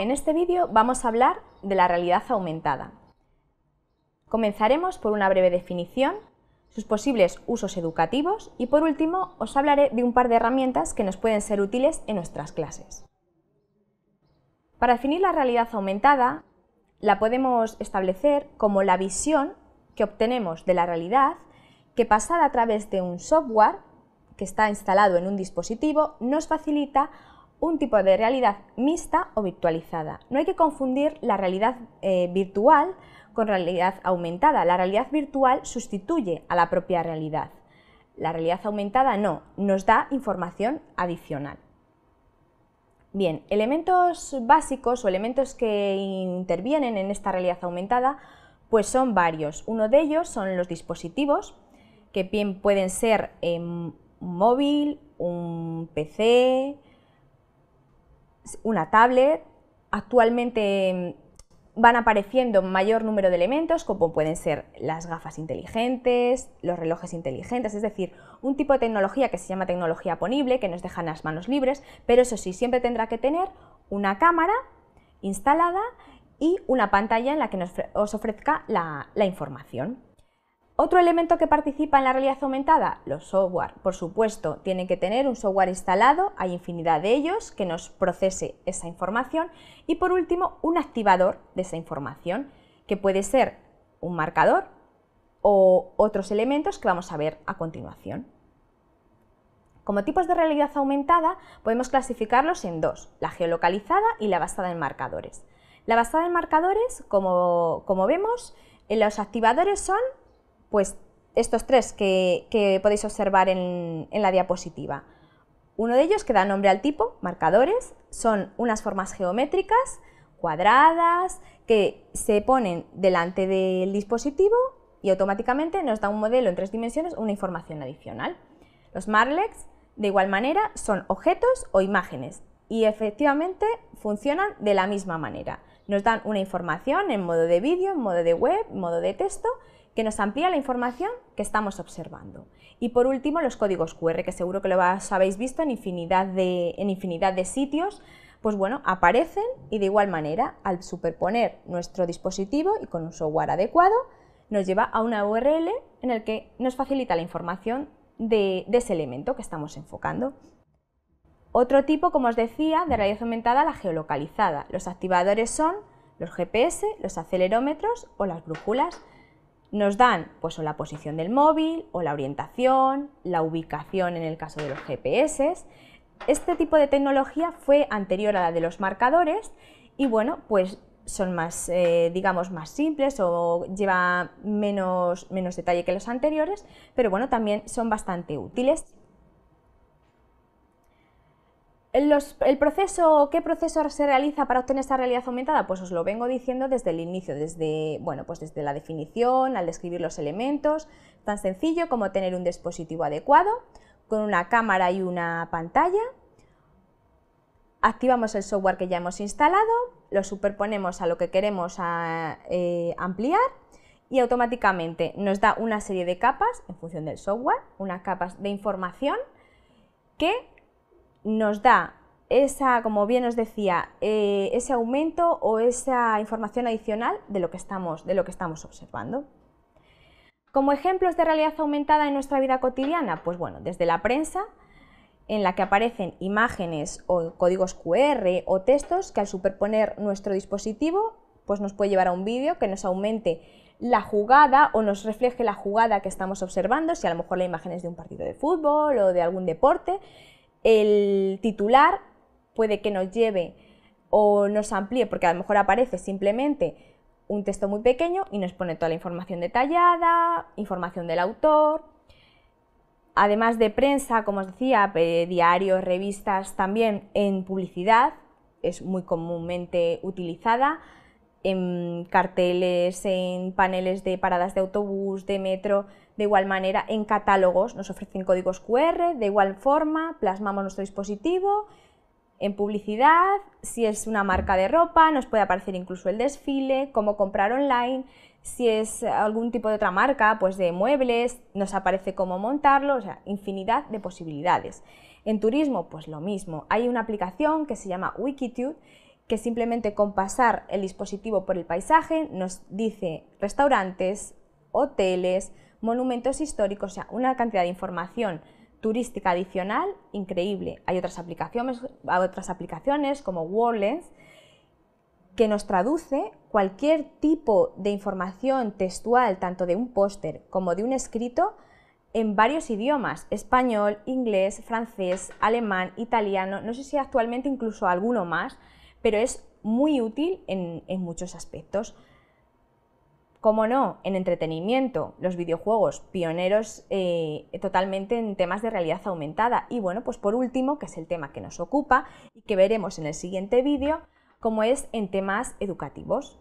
En este vídeo vamos a hablar de la realidad aumentada. Comenzaremos por una breve definición, sus posibles usos educativos y por último os hablaré de un par de herramientas que nos pueden ser útiles en nuestras clases. Para definir la realidad aumentada, la podemos establecer como la visión que obtenemos de la realidad que pasada a través de un software que está instalado en un dispositivo nos facilita un tipo de realidad mixta o virtualizada. No hay que confundir la realidad eh, virtual con realidad aumentada. La realidad virtual sustituye a la propia realidad. La realidad aumentada no, nos da información adicional. Bien, elementos básicos o elementos que intervienen en esta realidad aumentada pues son varios. Uno de ellos son los dispositivos, que bien pueden ser un eh, móvil, un PC, una tablet. Actualmente em, van apareciendo mayor número de elementos, como pueden ser las gafas inteligentes, los relojes inteligentes, es decir, un tipo de tecnología que se llama tecnología ponible, que nos deja las manos libres, pero eso sí, siempre tendrá que tener una cámara instalada y una pantalla en la que nos os ofrezca la información. Otro elemento que participa en la realidad aumentada, los software. Por supuesto, tienen que tener un software instalado, hay infinidad de ellos, que nos procese esa información. Y por último, un activador de esa información, que puede ser un marcador o otros elementos que vamos a ver a continuación. Como tipos de realidad aumentada, podemos clasificarlos en dos, la geolocalizada y la basada en marcadores. La basada en marcadores, como, como vemos, eh, los activadores son pues estos tres que, podéis observar en, la diapositiva. Uno de ellos que da nombre al tipo, marcadores, son unas formas geométricas, cuadradas, que se ponen delante del dispositivo y automáticamente nos da un modelo en tres dimensiones, una información adicional. Los Marlex, de igual manera, son objetos o imágenes y efectivamente funcionan de la misma manera. Nos dan una información en modo de vídeo, en modo de web, en modo de texto que nos amplía la información que estamos observando. Y por último, los códigos QR, que seguro que lo habéis visto en infinidad de, en infinidad de sitios, pues bueno, aparecen y de igual manera, al superponer nuestro dispositivo y con un software adecuado, nos lleva a una URL en el que nos facilita la información de, ese elemento que estamos enfocando. Otro tipo, como os decía, de realidad aumentada, la geolocalizada. Los activadores son los GPS, los acelerómetros o las brújulas. Nos dan pues, la posición del móvil, o la orientación, la ubicación en el caso de los GPS. Este tipo de tecnología fue anterior a la de los marcadores y bueno, pues son más, eh, digamos, más simples o lleva menos, menos detalle que los anteriores, pero bueno, también son bastante útiles el proceso, ¿Qué proceso se realiza para obtener esta realidad aumentada? Pues os lo vengo diciendo desde el inicio, desde, bueno, pues desde la definición, al describir los elementos, tan sencillo como tener un dispositivo adecuado, con una cámara y una pantalla, activamos el software que ya hemos instalado, lo superponemos a lo que queremos eh, ampliar y automáticamente nos da una serie de capas, en función del software, unas capas de información que nos da esa, como bien os decía, eh, ese aumento o esa información adicional de lo, que estamos, de lo que estamos observando. Como ejemplos de realidad aumentada en nuestra vida cotidiana, pues bueno, desde la prensa, en la que aparecen imágenes o códigos QR o textos que al superponer nuestro dispositivo, pues nos puede llevar a un vídeo que nos aumente la jugada o nos refleje la jugada que estamos observando, si a lo mejor la imagen es de un partido de fútbol o de algún deporte, el titular puede que nos lleve o nos amplíe, porque a lo mejor aparece simplemente un texto muy pequeño y nos pone toda la información detallada, información del autor. Además de prensa, como os decía, diarios, revistas, también en publicidad, es muy comúnmente utilizada, en carteles, en paneles de paradas de autobús, de metro, de igual manera, en catálogos nos ofrecen códigos QR, de igual forma, plasmamos nuestro dispositivo. En publicidad, si es una marca de ropa, nos puede aparecer incluso el desfile, cómo comprar online. Si es algún tipo de otra marca, pues de muebles, nos aparece cómo montarlo, o sea, infinidad de posibilidades. En turismo, pues lo mismo. Hay una aplicación que se llama Wikitude que simplemente con pasar el dispositivo por el paisaje nos dice restaurantes, hoteles, monumentos históricos, o sea, una cantidad de información turística adicional increíble. Hay otras aplicaciones, otras aplicaciones como WordLens que nos traduce cualquier tipo de información textual, tanto de un póster como de un escrito, en varios idiomas, español, inglés, francés, alemán, italiano, no sé si actualmente incluso alguno más, pero es muy útil en muchos aspectos. Como no, en entretenimiento, los videojuegos pioneros eh, totalmente en temas de realidad aumentada. Y bueno, pues por último, que es el tema que nos ocupa y que veremos en el siguiente vídeo, como es en temas educativos.